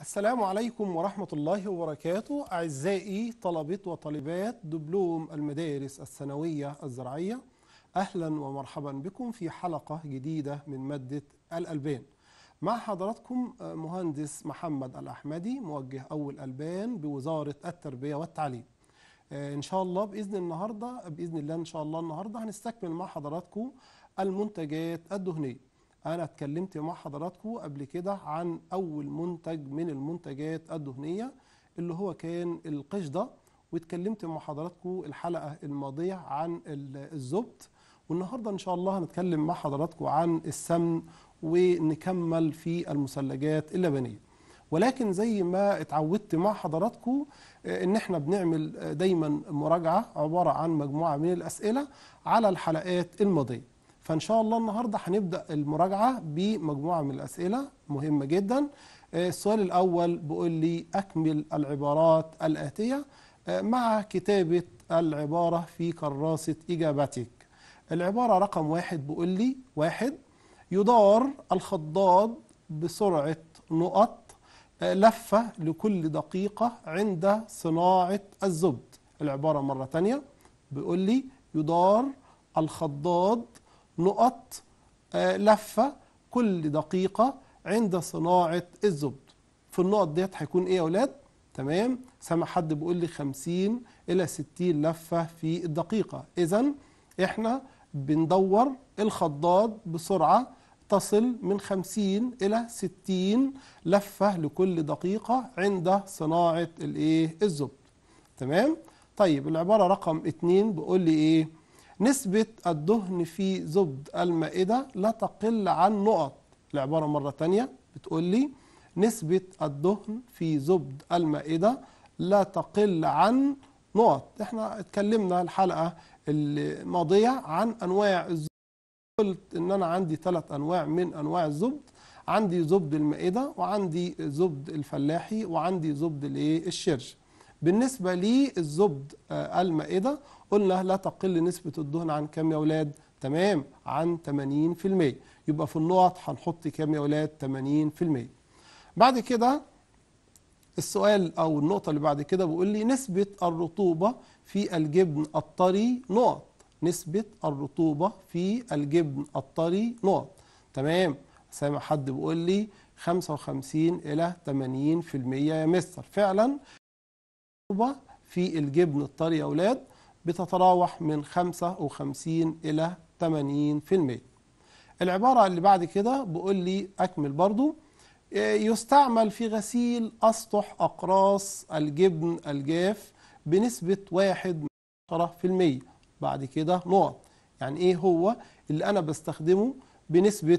السلام عليكم ورحمة الله وبركاته أعزائي طلبة وطالبات دبلوم المدارس الثانوية الزراعية أهلا ومرحبا بكم في حلقة جديدة من مادة الألبان مع حضراتكم آه، مهندس محمد الأحمدي موجه أول ألبان بوزارة التربية والتعليم آه، إن شاء الله بإذن النهاردة بإذن الله إن شاء الله النهاردة هنستكمل مع حضراتكم المنتجات الدهنية انا اتكلمت مع حضراتكم قبل كده عن اول منتج من المنتجات الدهنيه اللي هو كان القشده واتكلمت مع حضراتكم الحلقه الماضيه عن الزبط والنهارده ان شاء الله هنتكلم مع حضراتكم عن السمن ونكمل في المثلجات اللبنيه ولكن زي ما اتعودت مع حضراتكم آه، ان احنا بنعمل آه، دايما مراجعه عباره عن مجموعه من الاسئله على الحلقات الماضيه فان شاء الله النهارده هنبدا المراجعه بمجموعه من الاسئله مهمه جدا آه، السؤال الاول بيقول لي اكمل العبارات الاتيه آه، مع كتابه العباره في كراسه اجابتك العباره رقم واحد بيقول لي واحد يدار الخضاد بسرعه نقط آه، لفه لكل دقيقه عند صناعه الزبد العباره مره ثانيه بيقول لي يدار الخضاد نقط آه، لفة كل دقيقة عند صناعة الزبد في النقط ديت هيكون ايه يا اولاد تمام سامع حد بيقول لي 50 الى 60 لفة في الدقيقة اذا احنا بندور الخضاد بسرعة تصل من 50 إلى 60 لفة لكل دقيقة عند صناعة الإيه الزبد تمام طيب العبارة رقم 2 بيقول لي إيه نسبة الدهن في زبد المائدة لا تقل عن نقط العبارة مرة تانية بتقول لي نسبة الدهن في زبد المائدة لا تقل عن نقط احنا اتكلمنا الحلقة الماضية عن أنواع الزبد قلت إن أنا عندي ثلاث أنواع من أنواع الزبد عندي زبد المائدة وعندي زبد الفلاحي وعندي زبد الشرش بالنسبة للزبد آه، المائدة قلنا لا تقل نسبة الدهن عن كام يا أولاد تمام عن 80% يبقى في النقط هنحط كام يا أولاد 80% بعد كده السؤال أو النقطة اللي بعد كده بيقول لي نسبة الرطوبة في الجبن الطري نقط نسبة الرطوبة في الجبن الطري نقط تمام سامع حد بيقول لي 55 إلى 80% يا مستر فعلا الرطوبة في الجبن الطري يا أولاد بتتراوح من 55 إلى 80% العبارة اللي بعد كده بقول لي أكمل برضو آه، يستعمل في غسيل أسطح أقراص الجبن الجاف بنسبة 1 المية بعد كده نقط يعني إيه هو اللي أنا بستخدمه بنسبة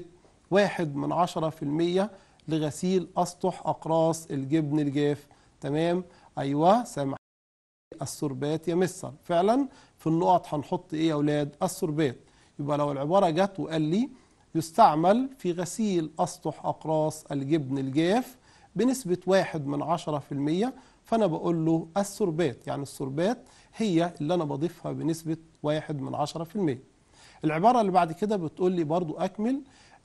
1 من 10% لغسيل أسطح أقراص الجبن الجاف تمام؟ أيوة سامح السربات يمسا فعلا في النقط هنحط إيه يا أولاد السربات يبقى لو العبارة جت وقال لي يستعمل في غسيل أسطح أقراص الجبن الجاف بنسبة واحد من عشرة في المية فأنا بقول له السربات يعني السربات هي اللي أنا بضيفها بنسبة واحد من عشرة في المية العبارة اللي بعد كده بتقول لي برضو أكمل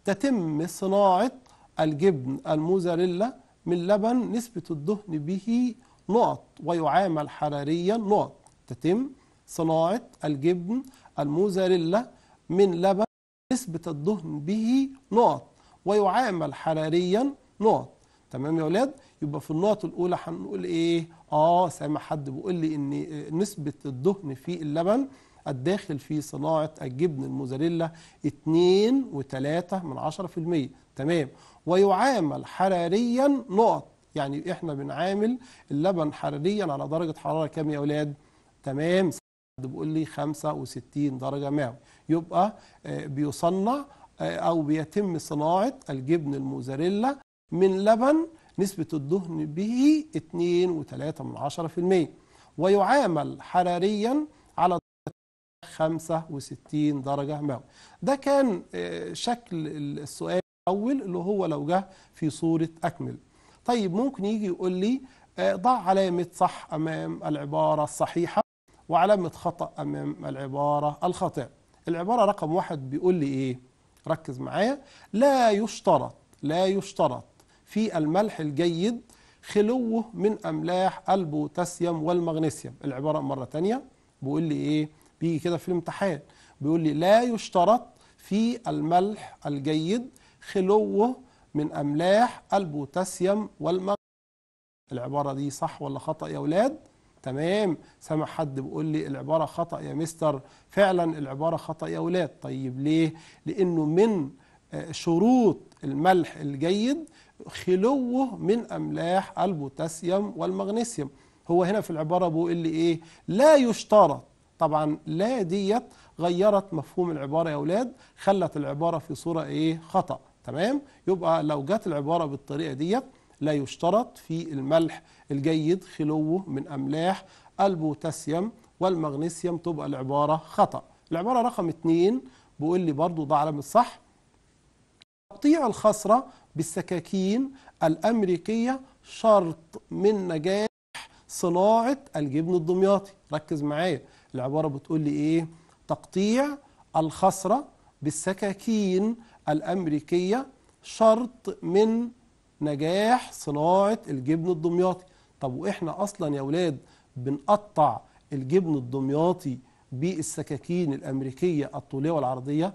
تتم صناعة الجبن الموزاريلا من لبن نسبة الدهن به نقط ويعامل حراريا نقط تتم صناعة الجبن الموزاريلا من لبن نسبة الدهن به نقط ويعامل حراريا نقط تمام يا ولاد يبقى في النقط الأولى هنقول إيه آه سامع حد بيقول لي إن نسبة الدهن في اللبن الداخل في صناعة الجبن الموزاريلا 2.3 تمام ويعامل حراريا نقط يعني احنا بنعامل اللبن حراريا على درجه حراره كام يا اولاد تمام بيقول لي 65 درجه مئوية يبقى آه، بيصنع آه، او بيتم صناعه الجبن الموزاريلا من لبن نسبه الدهن به 2.3% ويعامل حراريا على 65 درجة مئوية ده كان آه، شكل السؤال الأول اللي هو لو جه في صورة أكمل طيب ممكن يجي يقول لي آه، ضع علامة صح أمام العبارة الصحيحة وعلامة خطأ أمام العبارة الخاطئة العبارة رقم واحد بيقول لي إيه ركز معايا لا يشترط لا يشترط في الملح الجيد خلوه من أملاح البوتاسيوم والمغنيسيوم العبارة مرة تانية بيقول لي إيه بيجي كده في الامتحان بيقول لي لا يشترط في الملح الجيد خلوه من أملاح البوتاسيوم والمغنيسيوم العبارة دي صح ولا خطأ يا أولاد؟ تمام سامع حد بيقول لي العبارة خطأ يا مستر فعلا العبارة خطأ يا أولاد طيب ليه؟ لأنه من آه، شروط الملح الجيد خلوه من أملاح البوتاسيوم والمغنيسيوم هو هنا في العبارة بيقول لي إيه؟ لا يشترط طبعا لا ديت غيرت مفهوم العبارة يا أولاد خلت العبارة في صورة إيه؟ خطأ تمام يبقى لو جت العبارة بالطريقة ديت لا يشترط في الملح الجيد خلوه من أملاح البوتاسيوم والمغنيسيوم تبقى العبارة خطأ العبارة رقم اتنين بقول لي برضو ده علامة صح تقطيع الخصرة بالسكاكين الأمريكية شرط من نجاح صناعة الجبن الدمياطي ركز معايا العبارة بتقول لي إيه تقطيع الخصرة بالسكاكين الأمريكية شرط من نجاح صناعة الجبن الدمياطي طب وإحنا أصلا يا ولاد بنقطع الجبن الدمياطي بالسكاكين الأمريكية الطولية والعرضية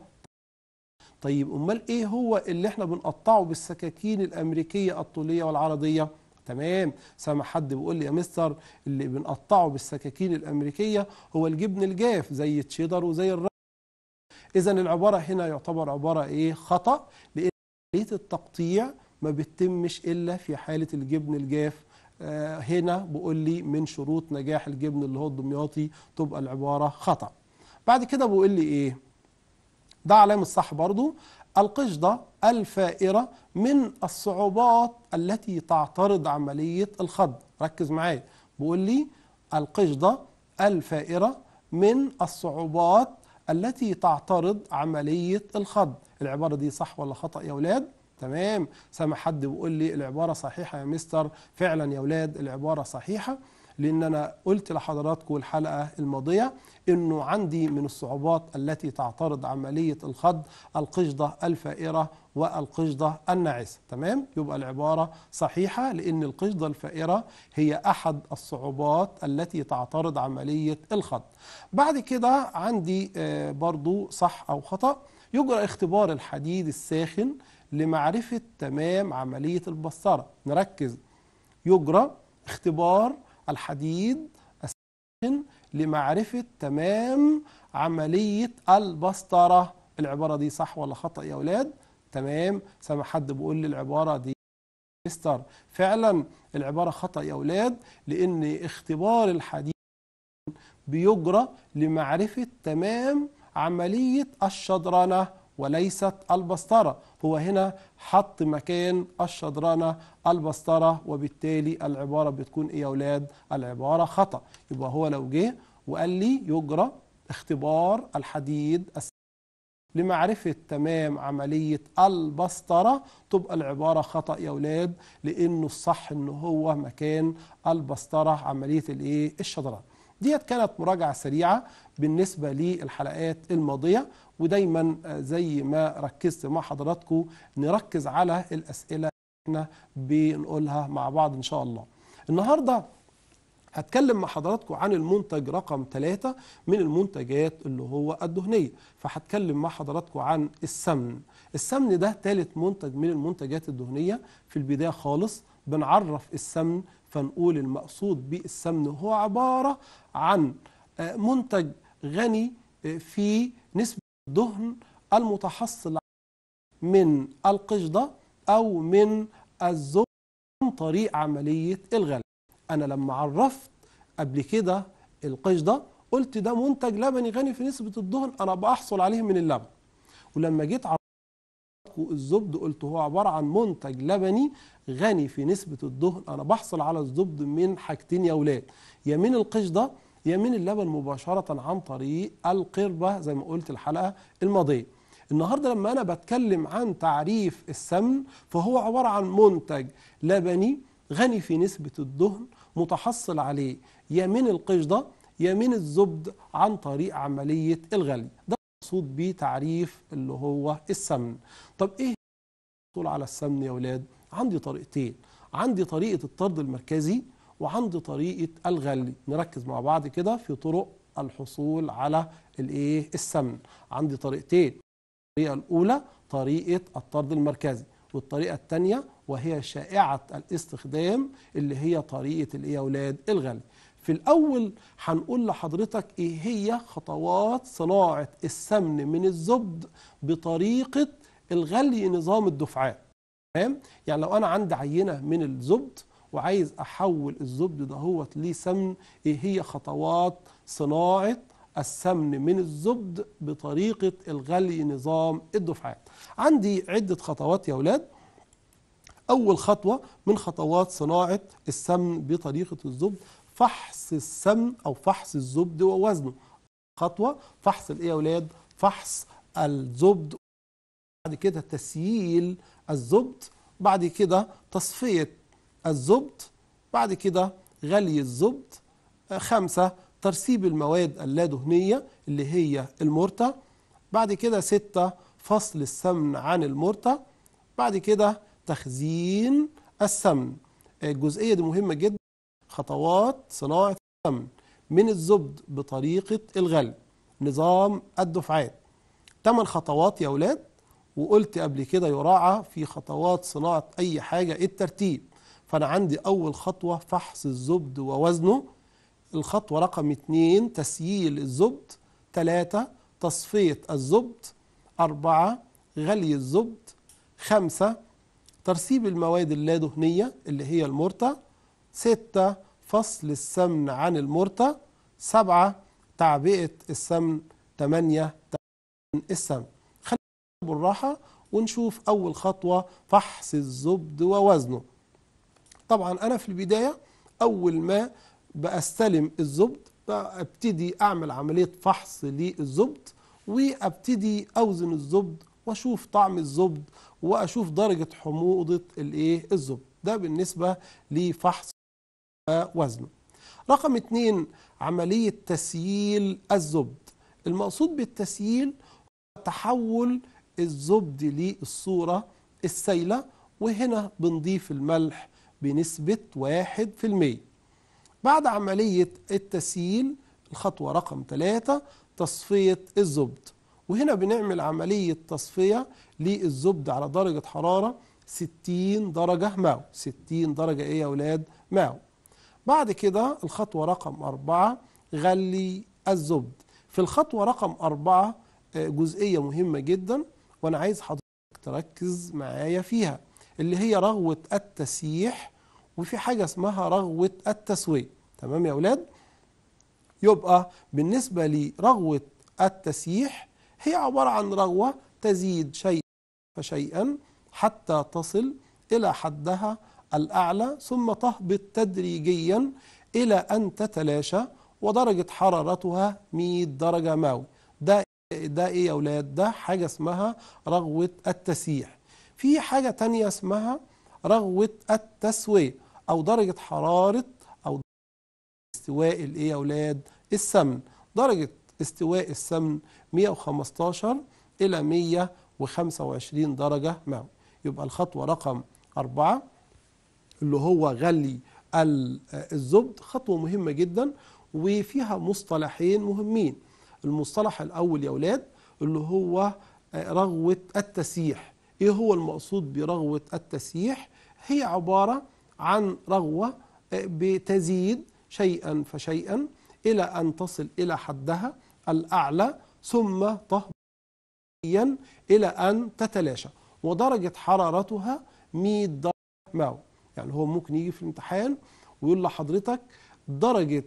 طيب أمال إيه هو اللي إحنا بنقطعه بالسكاكين الأمريكية الطولية والعرضية تمام سامع حد بيقول لي يا مستر اللي بنقطعه بالسكاكين الأمريكية هو الجبن الجاف زي التشيدر وزي الر... إذا العبارة هنا يعتبر عبارة إيه خطأ لأن عملية التقطيع ما بتتمش إلا في حالة الجبن الجاف آه، هنا بقول لي من شروط نجاح الجبن اللي هو الدمياطي تبقى العبارة خطأ بعد كده بقول لي إيه ده علامة الصح برضو القشدة الفائرة من الصعوبات التي تعترض عملية الخض ركز معايا بقول لي القشدة الفائرة من الصعوبات التي تعترض عملية الخض العبارة دي صح ولا خطأ يا ولاد؟ تمام سامع حد بيقول لي العبارة صحيحة يا مستر فعلا يا ولاد العبارة صحيحة لأن أنا قلت لحضراتكم الحلقة الماضية أنه عندي من الصعوبات التي تعترض عملية الخض القشدة الفائرة والقشدة الناعسة تمام يبقى العبارة صحيحة لأن القشدة الفائرة هي أحد الصعوبات التي تعترض عملية الخض بعد كده عندي آه، برضو صح أو خطأ يجرى اختبار الحديد الساخن لمعرفة تمام عملية البصرة نركز يجرى اختبار الحديد لمعرفة تمام عملية البسطرة العبارة دي صح ولا خطأ يا أولاد؟ تمام سامع حد بيقول لي العبارة دي مستر فعلا العبارة خطأ يا أولاد لأن اختبار الحديد بيجرى لمعرفة تمام عملية الشدرنة وليست البسطرة هو هنا حط مكان الشدرانة البسطرة وبالتالي العبارة بتكون إيه يا أولاد العبارة خطأ يبقى هو لو جه وقال لي يجرى اختبار الحديد لمعرفة تمام عملية البسطرة تبقى العبارة خطأ يا أولاد لأنه الصح أنه هو مكان البسطرة عملية الإيه الشدرانة ديت كانت مراجعة سريعة بالنسبة للحلقات الماضية ودايما آه، زي ما ركزت مع حضراتكم نركز على الأسئلة احنا بنقولها مع بعض إن شاء الله النهاردة هتكلم مع حضراتكم عن المنتج رقم ثلاثة من المنتجات اللي هو الدهنية فهتكلم مع حضراتكم عن السمن السمن ده ثالث منتج من المنتجات الدهنية في البداية خالص بنعرف السمن فنقول المقصود بالسمن هو عبارة عن آه، منتج غني آه، في نسبة دهن المتحصل من القشدة أو من الزوج عن طريق عملية الغلي أنا لما عرفت قبل كده القشدة قلت ده منتج لبني غني في نسبة الدهن أنا بحصل عليه من اللبن ولما جيت عرفت الزبد قلت هو عبارة عن منتج لبني غني في نسبة الدهن أنا بحصل على الزبد من حاجتين يا ولاد يا من القشدة يمين اللبن مباشرة عن طريق القربة زي ما قلت الحلقة الماضية النهاردة لما أنا بتكلم عن تعريف السمن فهو عبارة عن منتج لبني غني في نسبة الدهن متحصل عليه يمين القشدة يمين الزبد عن طريق عملية الغلي ده مقصود بتعريف تعريف اللي هو السمن طب إيه الحصول على السمن يا ولاد عندي طريقتين عندي طريقة الطرد المركزي وعند طريقة الغلي نركز مع بعض كده في طرق الحصول على الايه السمن عندي طريقتين الطريقة الأولى طريقة الطرد المركزي والطريقة الثانية وهي شائعة الاستخدام اللي هي طريقة الايه يا اولاد الغلي في الأول هنقول لحضرتك إيه هي خطوات صناعة السمن من الزبد بطريقة الغلي نظام الدفعات تمام يعني لو أنا عندي عينة من الزبد وعايز احول الزبد ده هو ليه سمن ايه هي خطوات صناعه السمن من الزبد بطريقه الغلي نظام الدفعات عندي عده خطوات يا اولاد اول خطوه من خطوات صناعه السمن بطريقه الزبد فحص السمن او فحص الزبد ووزنه خطوه فحص الايه يا اولاد فحص الزبد بعد كده تسييل الزبد بعد كده تصفيه الزبط بعد كده غلي الزبط آه، خمسة ترسيب المواد اللادهنية اللي هي المرتة بعد كده ستة فصل السمن عن المرتة بعد كده تخزين السمن آه، الجزئية دي مهمة جدا خطوات صناعة السمن من الزبد بطريقة الغلي نظام الدفعات تمن خطوات يا أولاد وقلت قبل كده يراعى في خطوات صناعة أي حاجة الترتيب فأنا عندي أول خطوة فحص الزبد ووزنه الخطوة رقم اتنين تسييل الزبد تلاتة تصفية الزبد أربعة غلي الزبد خمسة ترسيب المواد اللادهنية اللي هي المرتة ستة فصل السمن عن المرتة سبعة تعبئة السمن تمانية السمن خلينا بالراحة ونشوف أول خطوة فحص الزبد ووزنه طبعا أنا في البداية أول ما بستلم الزبط ابتدي أعمل عملية فحص للزبط وابتدي أوزن الزبط واشوف طعم الزبد واشوف درجه حموضه الايه الزبد ده بالنسبه لفحص وزنه رقم اتنين عمليه تسييل الزبد المقصود بالتسييل هو تحول الزبد للصوره السائله وهنا بنضيف الملح بنسبة واحد في المية بعد عملية التسييل الخطوة رقم ثلاثة تصفية الزبد وهنا بنعمل عملية تصفية للزبد على درجة حرارة 60 درجة ماو 60 درجة ايه يا اولاد ماو بعد كده الخطوة رقم أربعة غلي الزبد في الخطوة رقم أربعة آه، جزئية مهمة جدا وأنا عايز حضرتك تركز معايا فيها اللي هي رغوة التسييح وفي حاجة اسمها رغوة التسوية تمام يا أولاد؟ يبقى بالنسبة لرغوة التسييح هي عبارة عن رغوة تزيد شيء فشيئا حتى تصل إلى حدها الأعلى ثم تهبط تدريجيا إلى أن تتلاشى ودرجة حرارتها 100 درجة مئوية ده ده إيه يا أولاد؟ ده حاجة اسمها رغوة التسييح في حاجة تانية اسمها رغوة التسوية أو درجة حرارة أو استواء الإيه يا أولاد السمن درجة استواء السمن 115 إلى 125 درجة مئوية يبقى الخطوة رقم أربعة اللي هو غلي الزبد خطوة مهمة جدا وفيها مصطلحين مهمين المصطلح الأول يا أولاد اللي هو رغوة التسيح إيه هو المقصود برغوة التسييح هي عبارة عن رغوة آه، بتزيد شيئا فشيئا إلى أن تصل إلى حدها الأعلى ثم تهبط إلى أن تتلاشى ودرجة حرارتها 100 درجة ماو يعني هو ممكن يجي في الامتحان ويقول لحضرتك درجة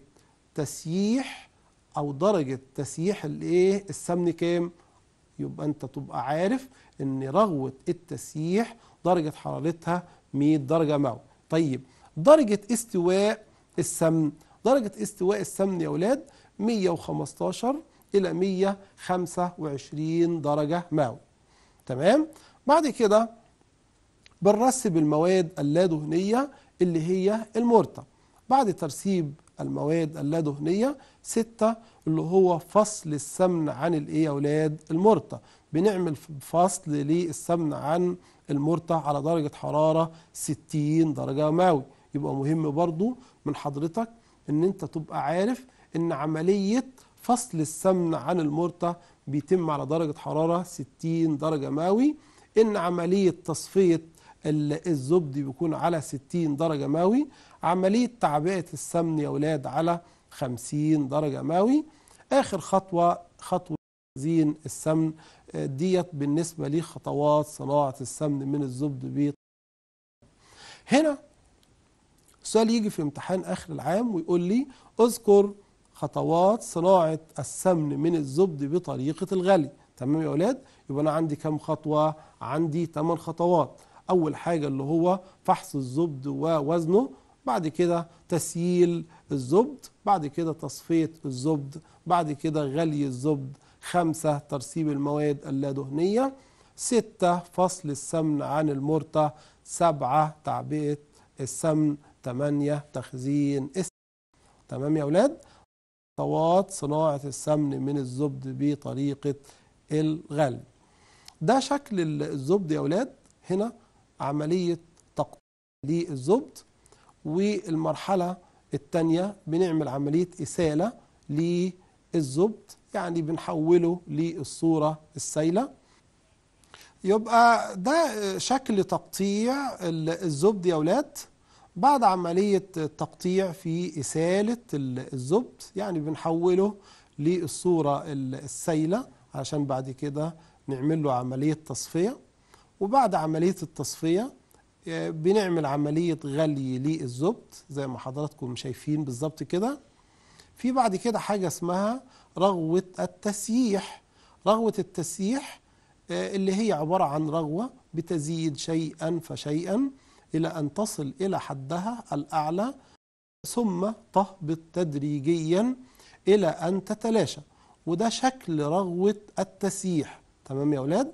تسييح أو درجة تسييح الإيه السمن كام يبقى أنت تبقى عارف ان رغوه التسييح درجه حرارتها 100 درجه مئوية طيب درجه استواء السمن درجه استواء السمن يا اولاد 115 الى 125 درجه مئوية تمام بعد كده بنرسب المواد اللادهنيه اللي هي المرتة بعد ترسيب المواد اللادهنية ستة اللي هو فصل السمن عن الايه يا اولاد المرتة بنعمل فصل للسمن عن المرتع على درجة حرارة 60 درجة مئوي يبقى مهم برضو من حضرتك ان انت تبقى عارف ان عملية فصل السمن عن المرتع بيتم على درجة حرارة 60 درجة مئوي ان عملية تصفية الزبد بيكون على 60 درجة مئوي عملية تعبئة السمن يا ولاد على 50 درجة مئوي آخر خطوة خطوة زين السمن آه، ديت بالنسبة لخطوات صناعة السمن من الزبد بيض هنا السؤال يجي في امتحان آخر العام ويقول لي اذكر خطوات صناعة السمن من الزبد بطريقة الغلي تمام يا أولاد يبقى أنا عندي كم خطوة عندي 8 خطوات أول حاجة اللي هو فحص الزبد ووزنه بعد كده تسييل الزبد بعد كده تصفية الزبد بعد كده غلي الزبد خمسة ترسيب المواد اللادهنية ستة فصل السمن عن المرطة سبعة تعبئة السمن ثمانية تخزين السمن تمام يا أولاد خطوات صناعة السمن من الزبد بطريقة الغل ده شكل الزبد يا أولاد هنا عملية تقطيع للزبد والمرحلة الثانية بنعمل عملية إسالة للزبد يعني بنحوله للصورة السائلة يبقى ده شكل تقطيع الزبد يا ولاد بعد عملية التقطيع في إسالة الزبد يعني بنحوله للصورة السائلة علشان بعد كده نعمل له عملية تصفية وبعد عملية التصفية آه، بنعمل عملية غلي للزبد زي ما حضراتكم شايفين بالظبط كده في بعد كده حاجة اسمها رغوة التسييح رغوة التسييح آه، اللي هي عبارة عن رغوة بتزيد شيئا فشيئا إلى أن تصل إلى حدها الأعلى ثم تهبط تدريجيا إلى أن تتلاشى وده شكل رغوة التسييح تمام يا أولاد؟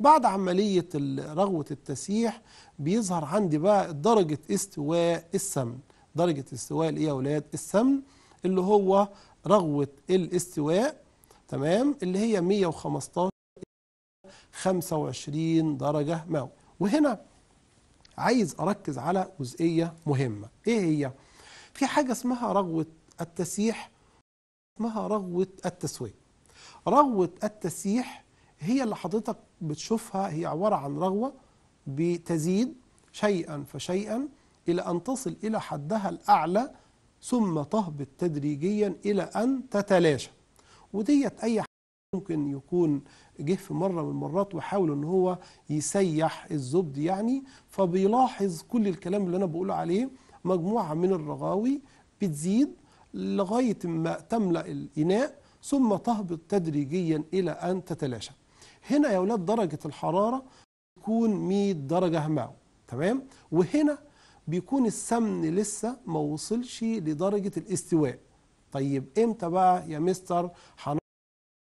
بعد عملية رغوة التسييح بيظهر عندي بقى درجة استواء السمن درجة استواء الإيه يا أولاد؟ السمن اللي هو رغوة الاستواء تمام اللي هي 115 25 درجة مئوية وهنا عايز أركز على جزئية مهمة إيه هي؟ في حاجة اسمها رغوة التسييح اسمها رغوة التسوية رغوة التسييح هي اللي حضرتك بتشوفها هي عبارة عن رغوة بتزيد شيئا فشيئا إلى أن تصل إلى حدها الأعلى ثم تهبط تدريجيا إلى أن تتلاشى وديت أي حاجة ممكن يكون جه في مرة من المرات وحاول ان هو يسيح الزبد يعني فبيلاحظ كل الكلام اللي انا بقوله عليه مجموعة من الرغاوي بتزيد لغاية ما تملأ الإناء ثم تهبط تدريجيا إلى أن تتلاشى هنا يا أولاد درجة الحرارة تكون 100 درجة مئوية تمام وهنا بيكون السمن لسه ما وصلش لدرجة الاستواء طيب امتى بقى يا مستر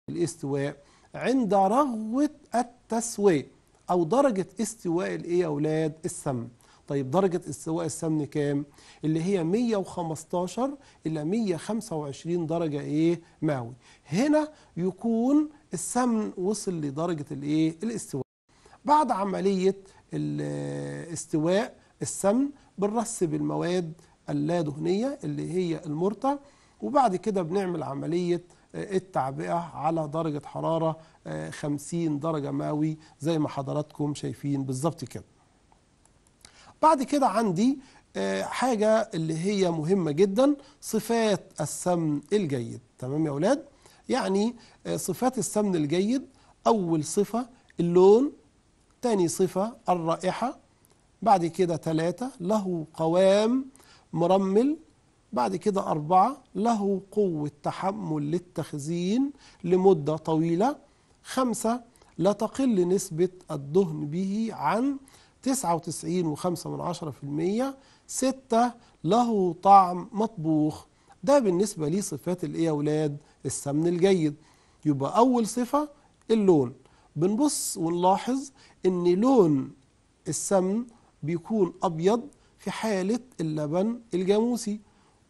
الاستواء عند رغوة التسوية أو درجة استواء الإيه يا أولاد السمن طيب درجة استواء السمن كام؟ اللي هي 115 إلى 125 درجة إيه مئوي هنا يكون السمن وصل لدرجة الإيه الاستواء بعد عملية الاستواء السمن بنرص بالمواد اللادهنية اللي هي المرطة وبعد كده بنعمل عملية آه، التعبئة على درجة حرارة 50 آه، درجة مئوي زي ما حضراتكم شايفين بالظبط كده بعد كده عندي آه، حاجة اللي هي مهمة جدا صفات السمن الجيد تمام يا أولاد يعني صفات السمن الجيد أول صفة اللون تاني صفة الرائحة بعد كده ثلاثة له قوام مرمل بعد كده أربعة له قوة تحمل للتخزين لمدة طويلة خمسة لا تقل نسبة الدهن به عن 99.5% ستة له طعم مطبوخ ده بالنسبة لي صفات الإيه يا أولاد السمن الجيد يبقى أول صفة اللون بنبص ونلاحظ إن لون السمن بيكون أبيض في حالة اللبن الجاموسي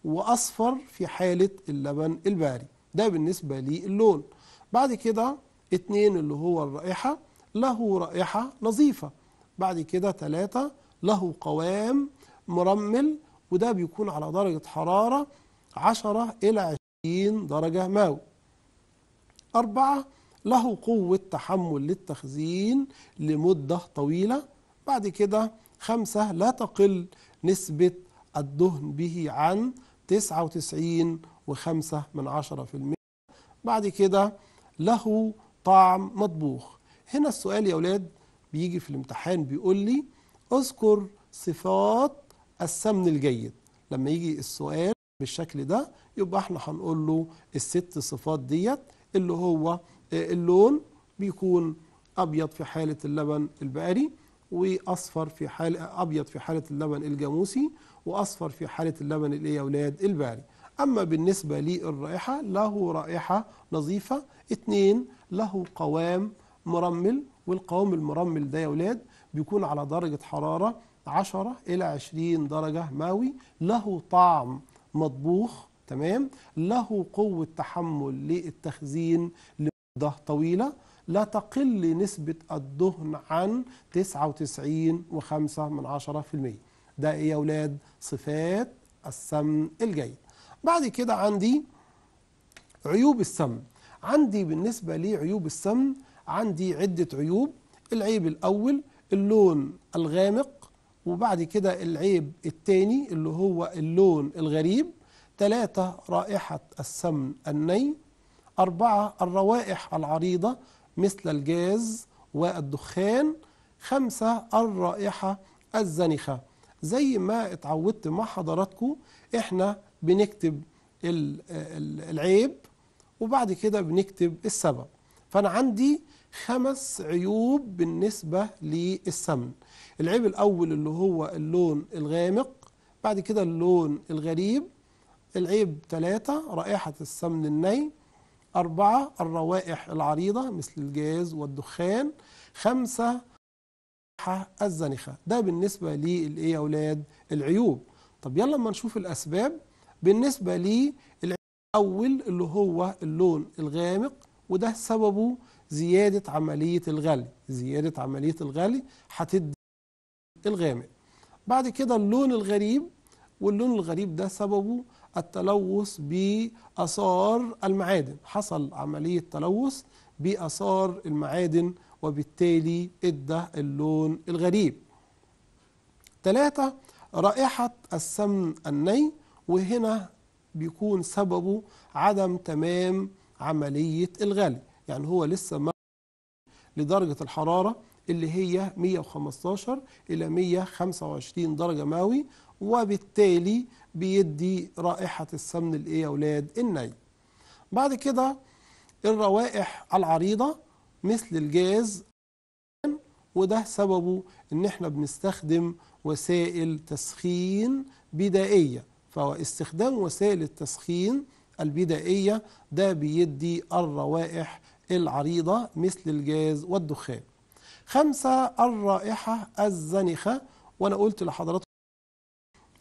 وأصفر في حالة اللبن الباري ده بالنسبة للون بعد كده اتنين اللي هو الرائحة له رائحة نظيفة بعد كده تلاتة له قوام مرمل وده بيكون على درجة حرارة عشرة إلى عشرين درجة مئوي أربعة له قوة تحمل للتخزين لمدة طويلة بعد كده خمسة لا تقل نسبة الدهن به عن 99.5 من عشرة في المئة بعد كده له طعم مطبوخ هنا السؤال يا أولاد بيجي في الامتحان بيقول لي اذكر صفات السمن الجيد لما يجي السؤال بالشكل ده يبقى احنا هنقول له الست صفات ديت اللي هو آه، اللون بيكون أبيض في حالة اللبن البقري واصفر في حال ابيض في حاله اللبن الجاموسي واصفر في حاله اللبن الايه يا اولاد الباري اما بالنسبه للرائحه له رائحه نظيفه اثنين له قوام مرمل والقوام المرمل ده يا اولاد بيكون على درجه حراره 10 الى 20 درجه مئوي له طعم مطبوخ تمام له قوه تحمل للتخزين لمده طويله لا تقل نسبة الدهن عن 99.5% ده ايه يا اولاد صفات السمن الجيد بعد كده عندي عيوب السمن عندي بالنسبة لعيوب السمن عندي عدة عيوب العيب الأول اللون الغامق وبعد كده العيب الثاني اللي هو اللون الغريب ثلاثة رائحة السمن الني أربعة الروائح العريضة مثل الجاز والدخان خمسة الرائحة الزنخة زي ما اتعودت مع حضراتكم احنا بنكتب العيب وبعد كده بنكتب السبب فأنا عندي خمس عيوب بالنسبة للسمن العيب الأول اللي هو اللون الغامق بعد كده اللون الغريب العيب ثلاثة رائحة السمن الني أربعة الروائح العريضة مثل الجاز والدخان خمسة الزنخة ده بالنسبة للإيه يا أولاد العيوب طب يلا ما نشوف الأسباب بالنسبة لي الأول اللي هو اللون الغامق وده سببه زيادة عملية الغلي زيادة عملية الغلي هتدي الغامق بعد كده اللون الغريب واللون الغريب ده سببه التلوث بآثار المعادن حصل عملية تلوث بآثار المعادن وبالتالي ادى اللون الغريب ثلاثة رائحة السمن الني وهنا بيكون سببه عدم تمام عملية الغلي يعني هو لسه ما لدرجة الحرارة اللي هي 115 إلى 125 درجة مئوي وبالتالي بيدي رائحة السمن الإيه يا أولاد الني بعد كده الروائح العريضة مثل الجاز وده سببه ان احنا بنستخدم وسائل تسخين بدائية فاستخدام وسائل التسخين البدائية ده بيدي الروائح العريضة مثل الجاز والدخان خمسة الرائحة الزنخة وانا قلت لحضراتكم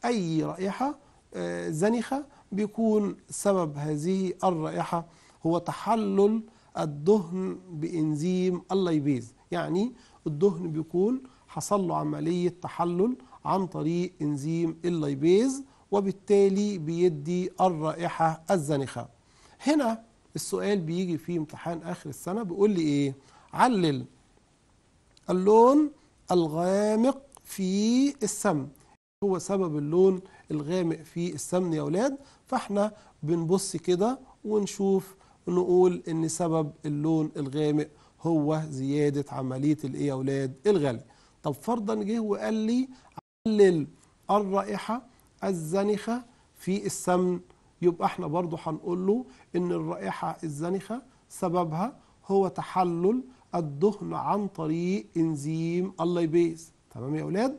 أي رائحة آه، زنخة بيكون سبب هذه الرائحة هو تحلل الدهن بإنزيم اللايبيز يعني الدهن بيكون حصل له عملية تحلل عن طريق إنزيم اللايبيز وبالتالي بيدي الرائحة الزنخة هنا السؤال بيجي في امتحان آخر السنة بيقول لي إيه علل اللون الغامق في السم هو سبب اللون الغامق في السمن يا أولاد فاحنا بنبص كده ونشوف نقول ان سبب اللون الغامق هو زيادة عملية الايه يا أولاد الغلي طب فرضا جه وقال لي علل الرائحة الزنخة في السمن يبقى احنا برضو هنقول له ان الرائحة الزنخة سببها هو تحلل الدهن عن طريق انزيم اللايبيز تمام يا أولاد؟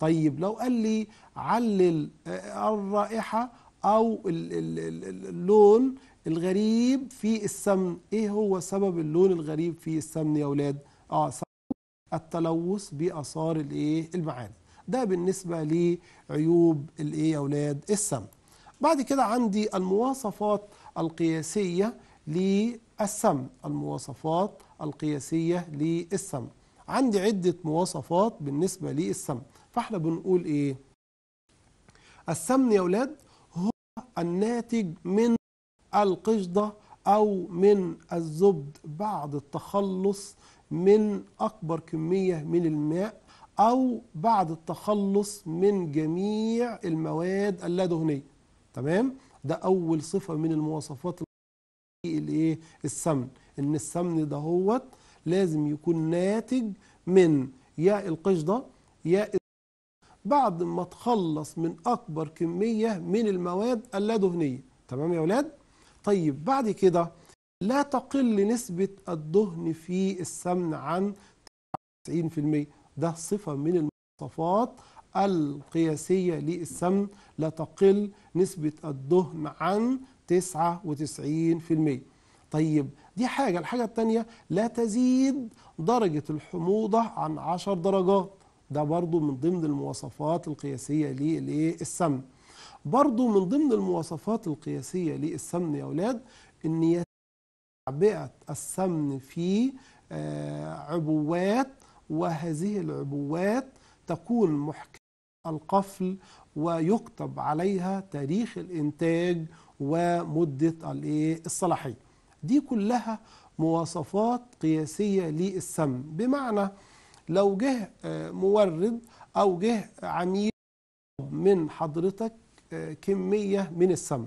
طيب لو قال لي علل آه، الرائحة أو اللون الغريب في السمن إيه هو سبب اللون الغريب في السمن يا أولاد آه التلوث بأثار الإيه المعادن ده بالنسبة لعيوب الإيه يا أولاد السمن بعد كده عندي المواصفات القياسية للسمن المواصفات القياسية للسمن عندي عدة مواصفات بالنسبة للسمن فاحنا بنقول ايه السمن يا اولاد هو الناتج من القشده او من الزبد بعد التخلص من اكبر كميه من الماء او بعد التخلص من جميع المواد اللادهنيه تمام ده اول صفه من المواصفات الايه السمن ان السمن دهوت لازم يكون ناتج من يا القشده يا بعد ما تخلص من أكبر كمية من المواد اللادهنية تمام يا ولاد؟ طيب بعد كده لا تقل نسبة الدهن في السمن عن 90% ده صفة من المواصفات القياسية للسمن لا تقل نسبة الدهن عن 99% طيب دي حاجة الحاجة التانية لا تزيد درجة الحموضة عن 10 درجات ده برضو من ضمن المواصفات القياسية للسمن برضو من ضمن المواصفات القياسية للسمن يا أولاد أن تعبئة السمن في آه، عبوات وهذه العبوات تكون محكمة القفل ويكتب عليها تاريخ الإنتاج ومدة الصلاحية دي كلها مواصفات قياسية للسمن بمعنى لو جه آه، مورد أو جه عميل من حضرتك آه، كمية من السمن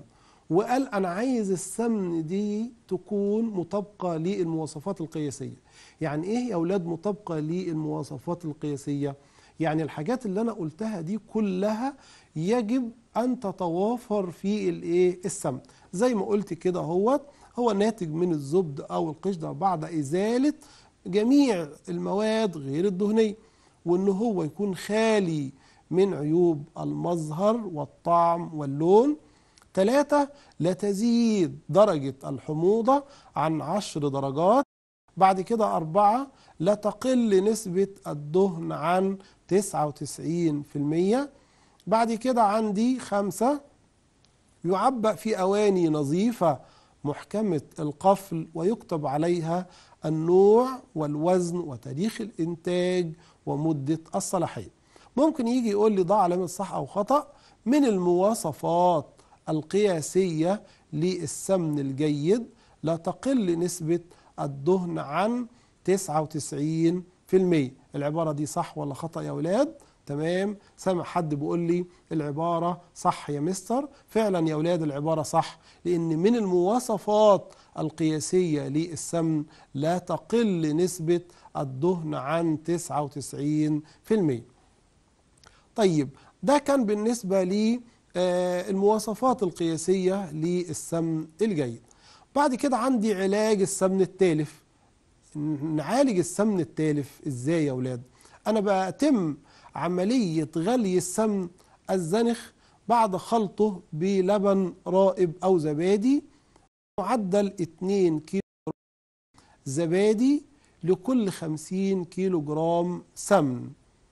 وقال أنا عايز السمن دي تكون مطابقة للمواصفات القياسية يعني إيه يا أولاد مطابقة للمواصفات القياسية؟ يعني الحاجات اللي أنا قلتها دي كلها يجب أن تتوافر في الإيه؟ السمن زي ما قلت كده هو هو ناتج من الزبد أو القشدة بعد إزالة جميع المواد غير الدهنية وان هو يكون خالي من عيوب المظهر والطعم واللون ثلاثة لا تزيد درجة الحموضة عن عشر درجات بعد كده أربعة لا تقل نسبة الدهن عن تسعة وتسعين في المية بعد كده عندي خمسة يعبأ في أواني نظيفة محكمة القفل ويكتب عليها النوع والوزن وتاريخ الإنتاج ومدة الصلاحية ممكن يجي يقول لي ضع علامة صح أو خطأ من المواصفات القياسية للسمن الجيد لا تقل نسبة الدهن عن 99% العبارة دي صح ولا خطأ يا ولاد؟ تمام سامع حد بيقول لي العبارة صح يا مستر فعلا يا ولاد العبارة صح لأن من المواصفات القياسية للسمن لا تقل نسبة الدهن عن 99% طيب ده كان بالنسبة للمواصفات آه، القياسية للسمن الجيد بعد كده عندي علاج السمن التالف نعالج السمن التالف ازاي يا ولاد انا بتم عملية غلي السمن الزنخ بعد خلطه بلبن رائب أو زبادي معدل 2 كيلو زبادي لكل 50 كيلو جرام سمن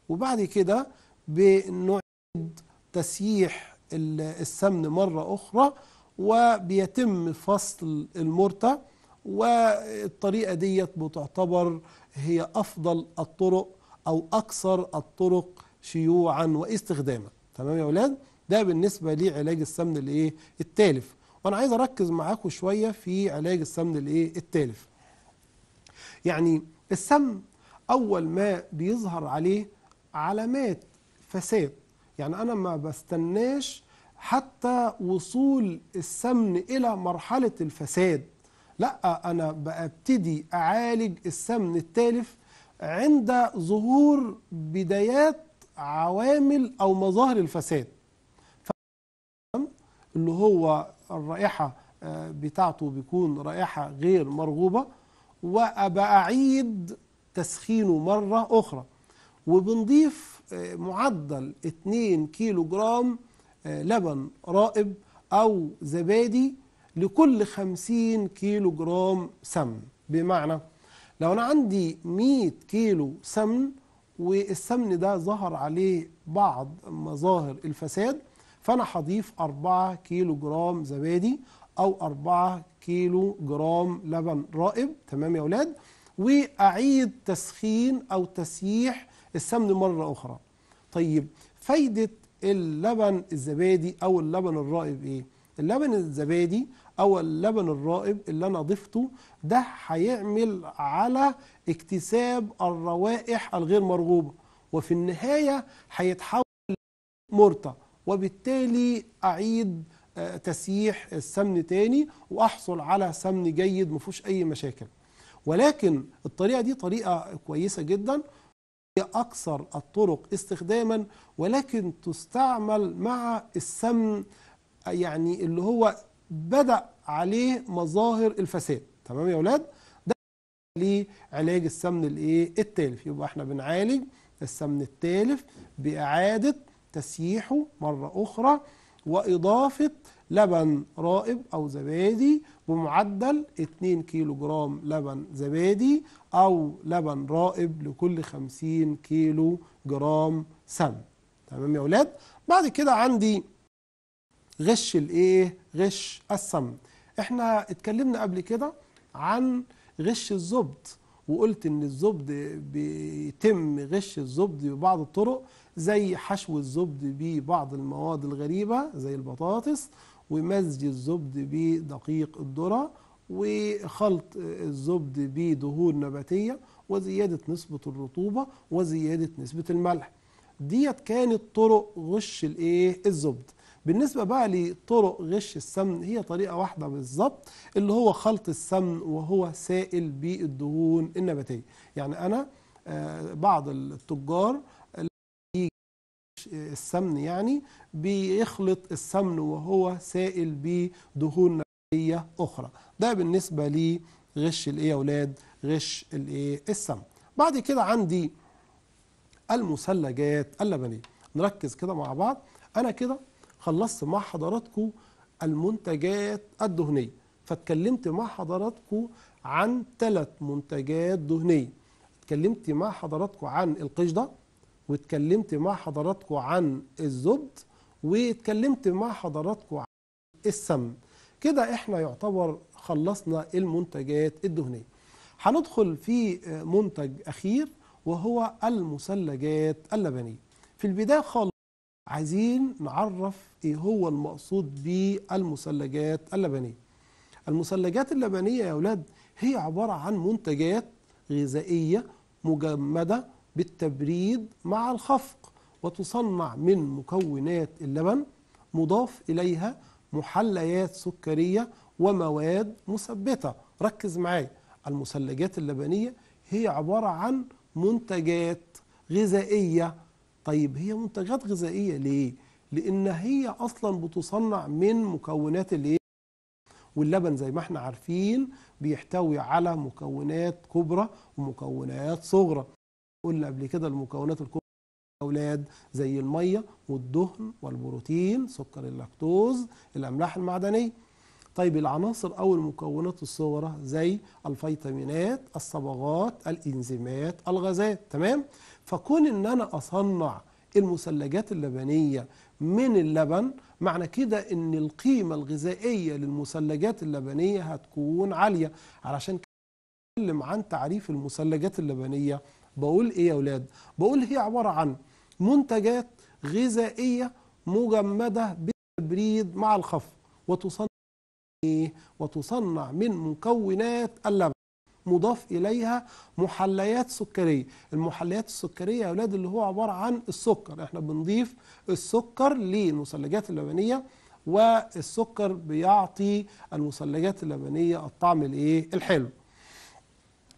وبعد كده بنعيد تسييح السمن مرة أخرى وبيتم فصل المرتة والطريقة ديت بتعتبر هي أفضل الطرق أو أكثر الطرق شيوعا واستخداما تمام يا أولاد ده بالنسبة لعلاج السمن الإيه التالف وانا عايز اركز معاكم شويه في علاج السمن الايه التالف يعني السمن اول ما بيظهر عليه علامات فساد يعني انا ما بستناش حتى وصول السمن الى مرحله الفساد لا انا ببتدي اعالج السمن التالف عند ظهور بدايات عوامل او مظاهر الفساد اللي هو الرائحة آه، بتاعته بيكون رائحة غير مرغوبة وأبقى أعيد تسخينه مرة أخرى وبنضيف آه، معدل 2 كيلو جرام آه، لبن رائب أو زبادي لكل 50 كيلو جرام سمن بمعنى لو أنا عندي 100 كيلو سمن والسمن ده ظهر عليه بعض مظاهر الفساد فأنا هضيف 4 كيلو جرام زبادي أو 4 كيلو جرام لبن رائب تمام يا أولاد وأعيد تسخين أو تسييح السمن مرة أخرى طيب فايدة اللبن الزبادي أو اللبن الرائب إيه؟ اللبن الزبادي أو اللبن الرائب اللي أنا ضفته ده هيعمل على اكتساب الروائح الغير مرغوبة وفي النهاية هيتحول مرطه وبالتالي أعيد آه، تسييح السمن تاني وأحصل على سمن جيد ما أي مشاكل ولكن الطريقة دي طريقة كويسة جدا هي أكثر الطرق استخداما ولكن تستعمل مع السمن آه، يعني اللي هو بدأ عليه مظاهر الفساد تمام يا أولاد؟ ده لعلاج السمن الايه التالف يبقى احنا بنعالج السمن التالف بإعادة تسييحه مرة أخرى وإضافة لبن رائب أو زبادي بمعدل 2 كيلو جرام لبن زبادي أو لبن رائب لكل 50 كيلو جرام سمن تمام يا أولاد بعد كده عندي غش الإيه غش السمن احنا اتكلمنا قبل كده عن غش الزبد وقلت ان الزبد بيتم غش الزبد ببعض الطرق زي حشو الزبد ببعض المواد الغريبة زي البطاطس ومزج الزبد بدقيق الذرة وخلط الزبد بدهون نباتية وزيادة نسبة الرطوبة وزيادة نسبة الملح ديت كانت طرق غش الايه الزبد بالنسبة بقى لطرق غش السمن هي طريقة واحدة بالظبط اللي هو خلط السمن وهو سائل بالدهون النباتية يعني أنا آه، بعض التجار السمن يعني بيخلط السمن وهو سائل بدهون نباتية أخرى ده بالنسبة غش الإيه يا أولاد غش الإيه السمن بعد كده عندي المثلجات اللبنية نركز كده مع بعض أنا كده خلصت مع حضراتكم المنتجات الدهنية فاتكلمت مع حضراتكم عن ثلاث منتجات دهنية اتكلمت مع حضراتكم عن القشدة واتكلمت مع حضراتكم عن الزبد واتكلمت مع حضراتكم عن السمن كده احنا يعتبر خلصنا المنتجات الدهنية هندخل في منتج أخير وهو المثلجات اللبنية في البداية خالص عايزين نعرف ايه هو المقصود بالمثلجات اللبنيه المثلجات اللبنيه يا اولاد هي عباره عن منتجات غذائيه مجمده بالتبريد مع الخفق وتصنع من مكونات اللبن مضاف اليها محليات سكريه ومواد مثبته ركز معايا المثلجات اللبنيه هي عباره عن منتجات غذائيه طيب هي منتجات غذائية ليه؟ لأن هي أصلا بتصنع من مكونات الايه؟ واللبن زي ما احنا عارفين بيحتوي على مكونات كبرى ومكونات صغرى قلنا قبل كده المكونات الكبرى أولاد زي المية والدهن والبروتين سكر اللاكتوز الأملاح المعدنية طيب العناصر أو المكونات الصغرى زي الفيتامينات الصبغات الإنزيمات الغازات تمام فكون إن أنا أصنع المثلجات اللبنية من اللبن معنى كده إن القيمة الغذائية للمثلجات اللبنية هتكون عالية علشان نتكلم عن تعريف المثلجات اللبنية بقول إيه يا أولاد؟ بقول هي عبارة عن منتجات غذائية مجمدة بالتبريد مع الخفق وتصنع وتصنع من مكونات اللبن مضاف إليها محليات سكرية المحليات السكرية يا أولاد اللي هو عبارة عن السكر احنا بنضيف السكر للمثلجات اللبنية والسكر بيعطي المثلجات اللبنية الطعم الايه الحلو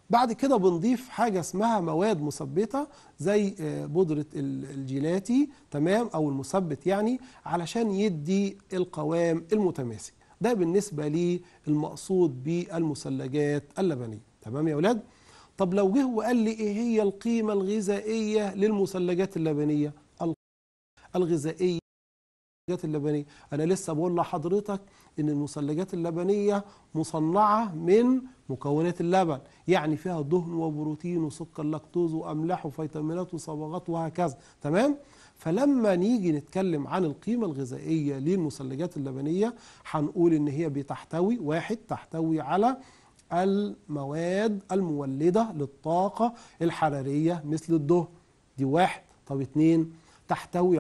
بعد كده بنضيف حاجة اسمها مواد مثبتة زي آه، بودرة الجيلاتي تمام أو المثبت يعني علشان يدي القوام المتماسك ده بالنسبة للمقصود بالمثلجات اللبنية تمام يا أولاد؟ طب لو جه وقال لي إيه هي القيمة الغذائية للمثلجات اللبنية؟ الغذائية المثلجات اللبنية أنا لسه بقول لحضرتك إن المثلجات اللبنية مصنعة من مكونات اللبن يعني فيها دهن وبروتين وسكر لاكتوز وأملاح وفيتامينات وصبغات وهكذا تمام؟ فلما نيجي نتكلم عن القيمة الغذائية للمثلجات اللبنية هنقول إن هي بتحتوي واحد تحتوي على المواد المولدة للطاقة الحرارية مثل الضوء دي واحد طب اتنين تحتوي على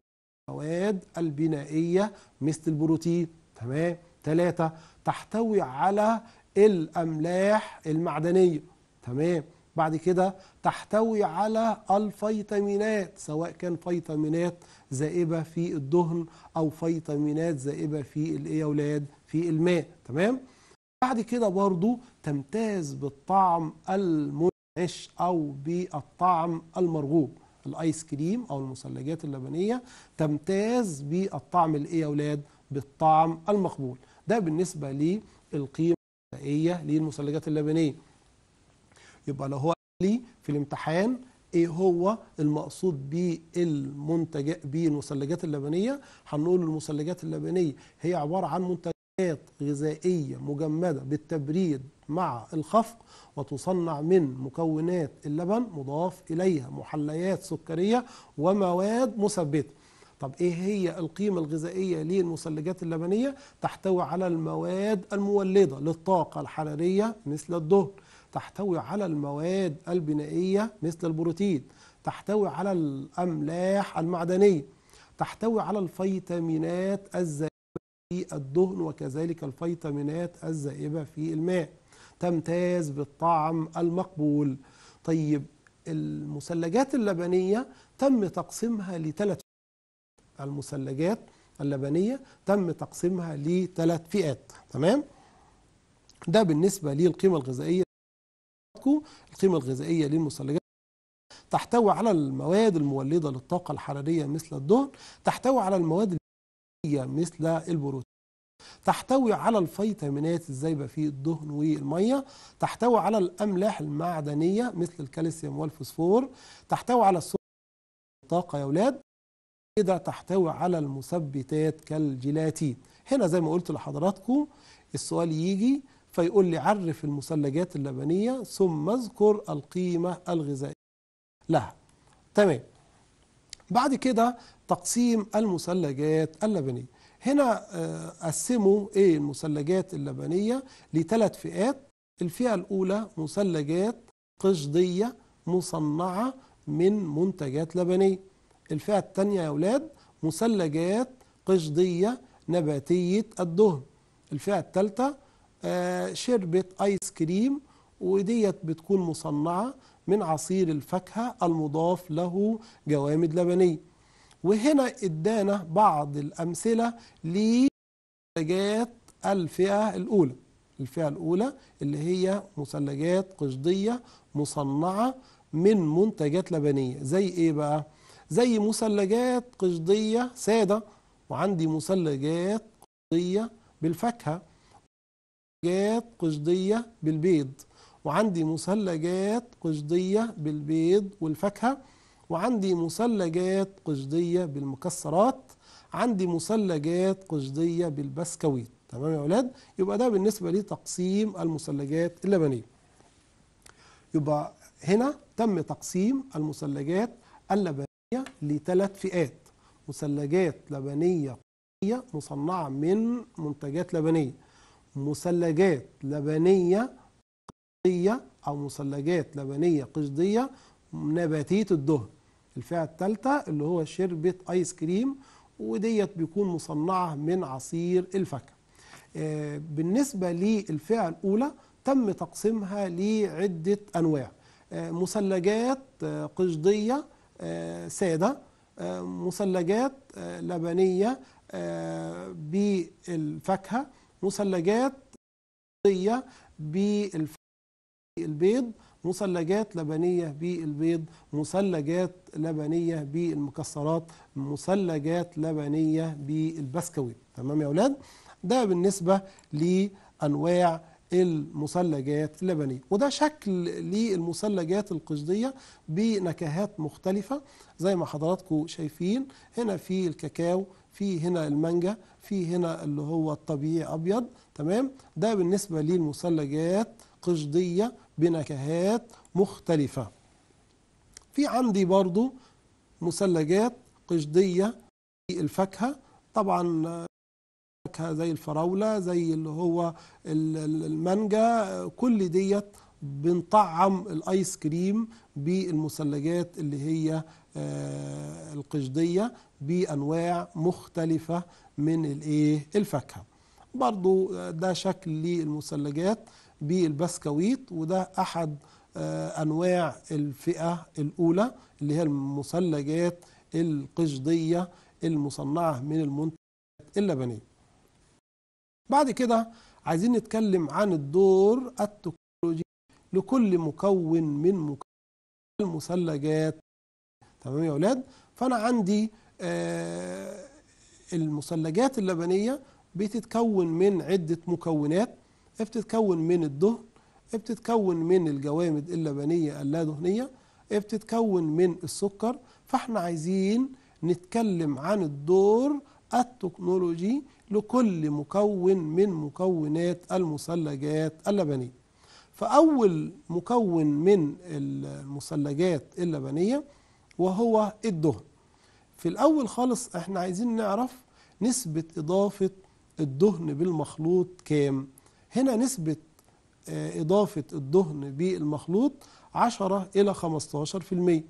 المواد البنائية مثل البروتين تمام تلاتة تحتوي على الأملاح المعدنية تمام بعد كده تحتوي على الفيتامينات سواء كان فيتامينات زائبة في الدهن أو فيتامينات زائبة في الإيه أولاد في الماء تمام بعد كده برضو تمتاز بالطعم المنعش أو بالطعم المرغوب الايس كريم او المثلجات اللبنيه تمتاز بالطعم الايه اولاد بالطعم المقبول ده بالنسبه للقيمه الغذائيه للمثلجات اللبنيه يبقى لو هو لي في الامتحان ايه هو المقصود بالمنتج بالمثلجات اللبنيه هنقول المثلجات اللبنيه هي عباره عن منتجات غذائيه مجمده بالتبريد مع الخفق وتصنع من مكونات اللبن مضاف اليها محليات سكريه ومواد مثبته طب ايه هي القيمه الغذائيه للمثلجات اللبنيه تحتوي على المواد المولده للطاقه الحراريه مثل الدهن تحتوي على المواد البنائية مثل البروتين تحتوي على الأملاح المعدنية تحتوي على الفيتامينات الزائبة في الدهن وكذلك الفيتامينات الزائبة في الماء تمتاز بالطعم المقبول طيب المثلجات اللبنية تم تقسيمها لثلاث المثلجات اللبنية تم تقسيمها لثلاث فئات تمام ده بالنسبة للقيمة الغذائية الأبكو القيمة الغذائية للمثلجات تحتوي على المواد المولدة للطاقة الحرارية مثل الدهن تحتوي على المواد البيئية مثل البروتين تحتوي على الفيتامينات الزايبة في الدهن والمية تحتوي على الأملاح المعدنية مثل الكالسيوم والفوسفور تحتوي على الطاقة يا أولاد كده تحتوي على المثبتات كالجيلاتين هنا زي ما قلت لحضراتكم السؤال يجي فيقول لي عرف المثلجات اللبنية ثم اذكر القيمة الغذائية لها تمام بعد كده تقسيم المثلجات اللبنية هنا آه، قسموا ايه المثلجات اللبنية لثلاث فئات الفئة الأولى مثلجات قشدية مصنعة من منتجات لبنية الفئة الثانية يا أولاد مثلجات قشدية نباتية الدهن الفئة الثالثة شربة آه، آيس كريم وديت بتكون مصنعة من عصير الفاكهة المضاف له جوامد لبنية وهنا ادانا بعض الأمثلة لمثلجات الفئة الأولى الفئة الأولى اللي هي مثلجات قشدية مصنعة من منتجات لبنية زي إيه بقى؟ زي مثلجات قشدية سادة وعندي مثلجات قشدية بالفاكهة مثلجات قشدية بالبيض وعندي مثلجات قشدية بالبيض والفاكهة وعندي مثلجات قشدية بالمكسرات عندي مثلجات قشدية بالبسكويت تمام يا أولاد يبقى ده بالنسبة لتقسيم المثلجات اللبنية يبقى هنا تم تقسيم المثلجات اللبنية لثلاث فئات مثلجات لبنية مصنعة من منتجات لبنية مثلجات لبنية قشدية أو مثلجات لبنية قشدية نباتية الدهن الفئة الثالثة اللي هو شربة آيس كريم وديت بيكون مصنعة من عصير الفاكهة آه، بالنسبة للفئة الأولى تم تقسيمها لعدة أنواع آه، مثلجات آه، قشدية سادة مثلجات لبنية بالفاكهة مثلجات بالبيض مثلجات لبنية بالبيض مثلجات لبنية بالمكسرات مثلجات لبنية بالبسكويت تمام يا أولاد ده بالنسبة لأنواع المثلجات اللبنية وده شكل للمثلجات القشدية بنكهات مختلفة زي ما حضراتكم شايفين هنا في الكاكاو في هنا المانجا في هنا اللي هو الطبيعي أبيض تمام ده بالنسبة للمثلجات قشدية بنكهات مختلفة في عندي برضو مثلجات قشدية في الفاكهة طبعا فاكهة زي الفراولة زي اللي هو المانجا كل ديت بنطعم الايس كريم بالمثلجات اللي هي آه، القشديه بانواع مختلفه من الايه الفاكهه برضو آه، ده شكل للمثلجات بالبسكويت وده احد آه، انواع الفئه الاولى اللي هي المثلجات القشديه المصنعه من المنتجات اللبنيه بعد كده عايزين نتكلم عن الدور التك لكل مكون من مكون المثلجات تمام يا أولاد فأنا عندي آه، المثلجات اللبنية بتتكون من عدة مكونات بتتكون من الدهن بتتكون من الجوامد اللبنية اللا دهنية بتتكون من السكر فاحنا عايزين نتكلم عن الدور التكنولوجي لكل مكون من مكونات المثلجات اللبنيه فأول مكون من المثلجات اللبنية وهو الدهن في الأول خالص احنا عايزين نعرف نسبة إضافة الدهن بالمخلوط كام هنا نسبة آه، إضافة الدهن بالمخلوط 10 إلى 15%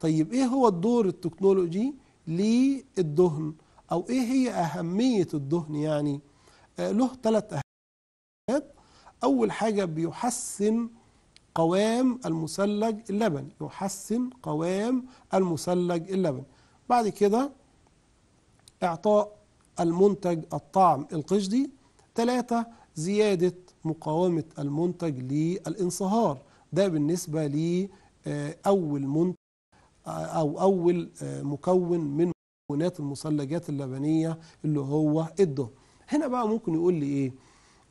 طيب إيه هو الدور التكنولوجي للدهن أو إيه هي أهمية الدهن يعني آه، له ثلاث أول حاجة بيحسن قوام المثلج اللبن يحسن قوام المثلج اللبن بعد كده إعطاء المنتج الطعم القشدي ثلاثة زيادة مقاومة المنتج للانصهار ده بالنسبة لأول آه، منتج آه، أو أول آه، مكون من مكونات المثلجات اللبنية اللي هو الدهن هنا بقى ممكن يقول لي إيه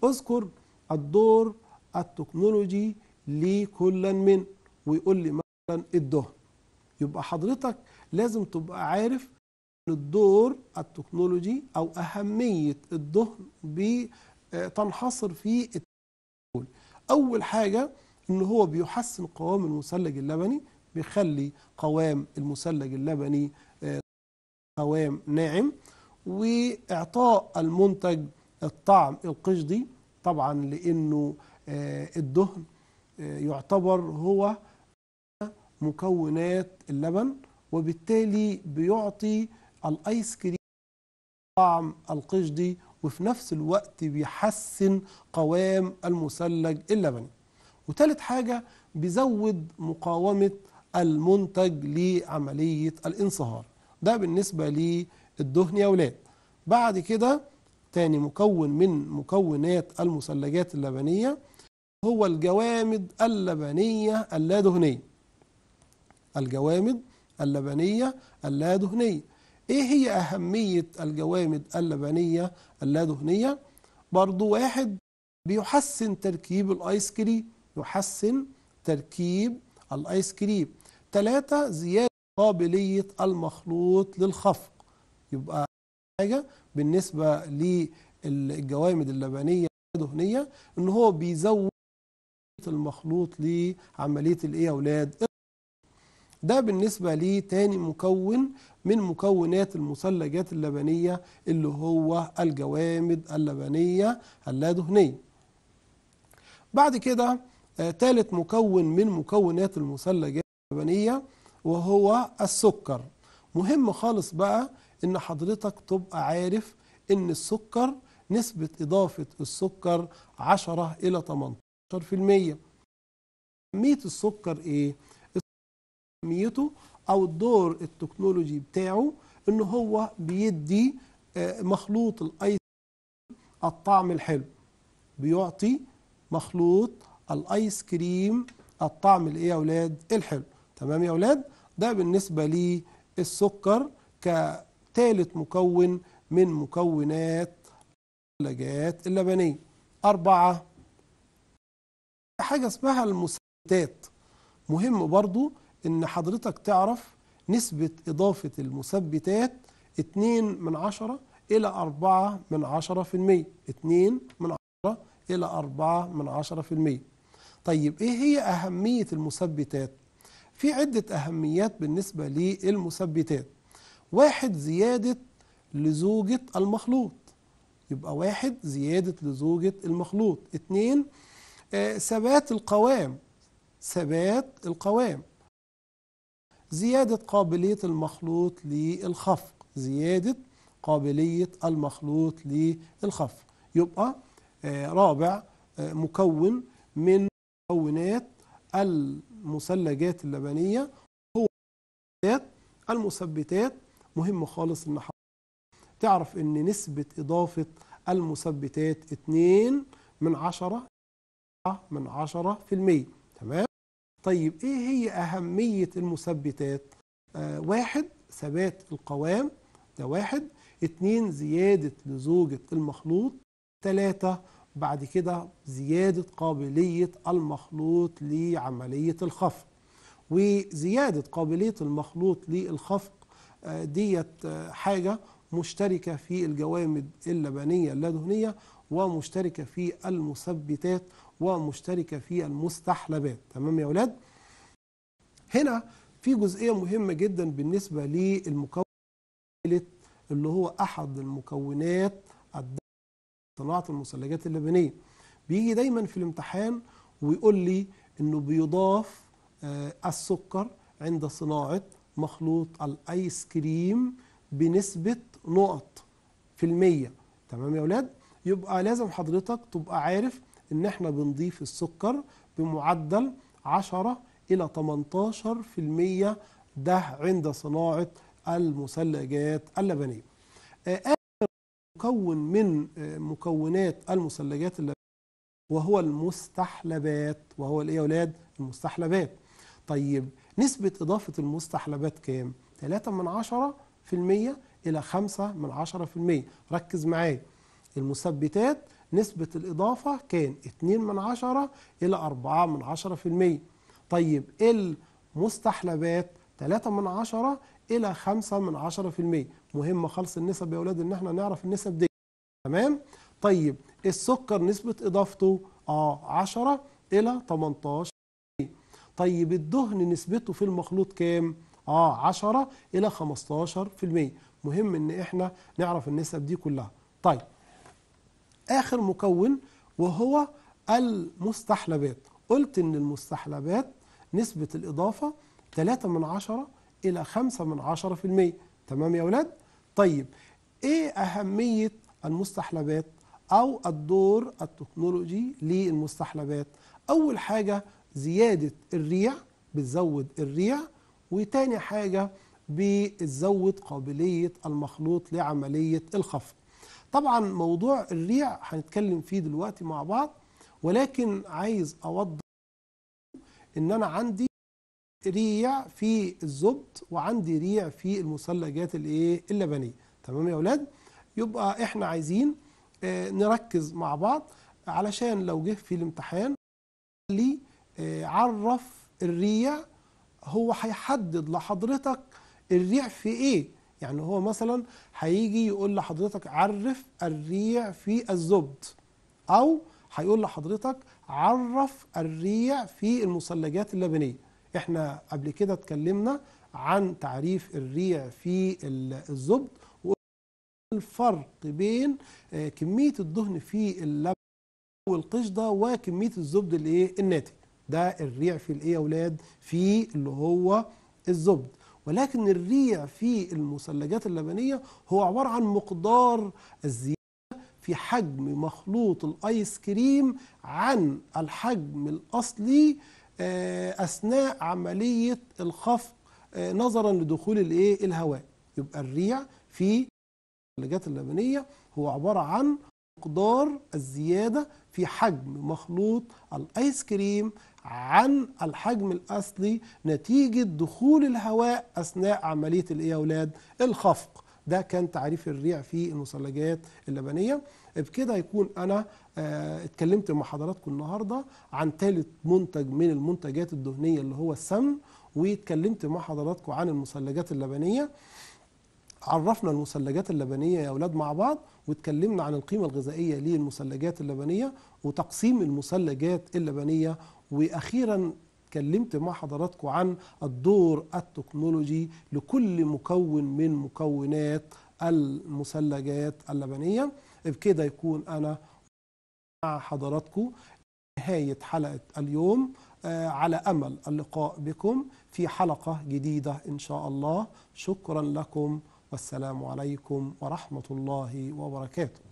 اذكر الدور التكنولوجي لكل من ويقول لي مثلا الدهن يبقى حضرتك لازم تبقى عارف الدور التكنولوجي او اهميه الدهن بتنحصر آه، في التكنولوجي. اول حاجه ان هو بيحسن قوام المثلج اللبني بيخلي قوام المثلج اللبني آه، قوام ناعم واعطاء المنتج الطعم القشدي طبعا لأنه آه، الدهن آه، يعتبر هو مكونات اللبن وبالتالي بيعطي الايس كريم طعم القشدي وفي نفس الوقت بيحسن قوام المثلج اللبني وثالث حاجة بيزود مقاومة المنتج لعملية الانصهار ده بالنسبة للدهن يا ولاد بعد كده تاني مكون من مكونات المثلجات اللبنية هو الجوامد اللبنية اللادهنية الجوامد اللبنية اللادهنية ايه هي أهمية الجوامد اللبنية اللادهنية؟ برضو واحد بيحسن تركيب الايس كريم يحسن تركيب الايس كريم ثلاثة زيادة قابلية المخلوط للخفق يبقى حاجة بالنسبة للجوامد اللبنية الدهنية ان هو بيزود المخلوط لعملية الايه يا اولاد ده بالنسبة لتاني مكون من مكونات المثلجات اللبنية اللي هو الجوامد اللبنية اللادهنية بعد كده آه، تالت مكون من مكونات المثلجات اللبنية وهو السكر مهم خالص بقى ان حضرتك تبقى عارف ان السكر نسبة إضافة السكر 10 إلى 18% أهمية السكر إيه؟ أهميته أو الدور التكنولوجي بتاعه إن هو بيدي آه، مخلوط الأيس الطعم الحلو بيعطي مخلوط الأيس كريم الطعم الإيه يا أولاد؟ الحلو تمام يا أولاد؟ ده بالنسبة للسكر ك ثالث مكون من مكونات الثلاجات اللبنية أربعة حاجة اسمها المثبتات مهم برضو إن حضرتك تعرف نسبة إضافة المثبتات 2 من عشرة إلى 4 من عشرة في المية 2 من عشرة إلى 4 من عشرة في المية طيب إيه هي أهمية المثبتات؟ في عدة أهميات بالنسبة للمثبتات واحد زيادة لزوجة المخلوط يبقى واحد زيادة لزوجة المخلوط اتنين آه ثبات القوام ثبات القوام زيادة قابلية المخلوط للخفق زيادة قابلية المخلوط للخفق يبقى آه رابع آه مكون من مكونات المثلجات اللبنية هو المثبتات مهم خالص ان حضرتك تعرف ان نسبة اضافة المثبتات 2 من 10 من 10 في المية تمام طيب ايه هي اهمية المثبتات آه واحد ثبات القوام ده واحد اتنين زيادة لزوجة المخلوط تلاتة بعد كده زيادة قابلية المخلوط لعملية الخفق وزيادة قابلية المخلوط للخفق ديت آه، حاجة مشتركة في الجوامد اللبنية اللدهنية ومشتركة في المثبتات ومشتركة في المستحلبات تمام يا أولاد؟ هنا في جزئية مهمة جدا بالنسبة للمكون اللي هو أحد المكونات صناعة المثلجات اللبنية بيجي دايما في الامتحان ويقول لي إنه بيضاف آه، السكر عند صناعة مخلوط الايس كريم بنسبه نقط في المية تمام يا ولاد يبقى لازم حضرتك تبقى عارف ان احنا بنضيف السكر بمعدل 10 الى 18 في المية ده عند صناعة المثلجات اللبنية آه، آخر مكون من آه، مكونات المثلجات اللبنية وهو المستحلبات وهو الايه يا ولاد المستحلبات طيب نسبة إضافة المستحلبات كام؟ 3 من 10 في المية إلى 5 من 10 في المية ركز معايا المثبتات نسبة الإضافة كان 2 من 10 إلى 4 من 10 في المية طيب المستحلبات 3 من 10 إلى 5 من 10 في المية مهم خالص النسب يا أولاد إن احنا نعرف النسب دي تمام؟ طيب السكر نسبة إضافته آه 10 إلى 18 طيب الدهن نسبته في المخلوط كام؟ اه 10 الى 15% مهم ان احنا نعرف النسب دي كلها طيب اخر مكون وهو المستحلبات قلت ان المستحلبات نسبة الاضافة 3 من 10 الى 5 من 10% تمام يا ولاد طيب ايه اهمية المستحلبات او الدور التكنولوجي للمستحلبات اول حاجة زيادة الريع بتزود الريع وتاني حاجة بتزود قابلية المخلوط لعملية الخفض طبعا موضوع الريع هنتكلم فيه دلوقتي مع بعض ولكن عايز أوضح إن أنا عندي ريع في الزبط وعندي ريع في المثلجات الايه اللبنيه تمام يا اولاد يبقى احنا عايزين آه، نركز مع بعض علشان لو جه في الامتحان لي آه، عرف الريع هو هيحدد لحضرتك الريع في ايه يعني هو مثلا هيجي يقول لحضرتك عرف الريع في الزبد او هيقول لحضرتك عرف الريع في المثلجات اللبنيه احنا قبل كده اتكلمنا عن تعريف الريع في الزبد الفرق بين آه، كميه الدهن في اللبن والقشده وكميه الزبد الايه الناتج ده الريع في الايه يا اولاد في اللي هو الزبد ولكن الريع في المثلجات اللبنيه هو عباره عن مقدار الزياده في حجم مخلوط الايس كريم عن الحجم الاصلي آه، اثناء عمليه الخفق آه، نظرا لدخول الايه الهواء يبقى الريع في المثلجات اللبنيه هو عباره عن مقدار الزياده في حجم مخلوط الايس كريم عن الحجم الأصلي نتيجة دخول الهواء أثناء عملية الإيه يا أولاد؟ الخفق ده كان تعريف الريع في المثلجات اللبنية بكده يكون أنا آه، اتكلمت مع حضراتكم النهاردة عن ثالث منتج من المنتجات الدهنية اللي هو السمن واتكلمت مع حضراتكم عن المثلجات اللبنية عرفنا المثلجات اللبنية يا أولاد مع بعض واتكلمنا عن القيمة الغذائية للمثلجات اللبنية وتقسيم المثلجات اللبنية واخيرا اتكلمت مع حضراتكم عن الدور التكنولوجي لكل مكون من مكونات المثلجات اللبنيه بكده يكون انا مع حضراتكم نهايه حلقه اليوم آه، على امل اللقاء بكم في حلقه جديده ان شاء الله شكرا لكم والسلام عليكم ورحمه الله وبركاته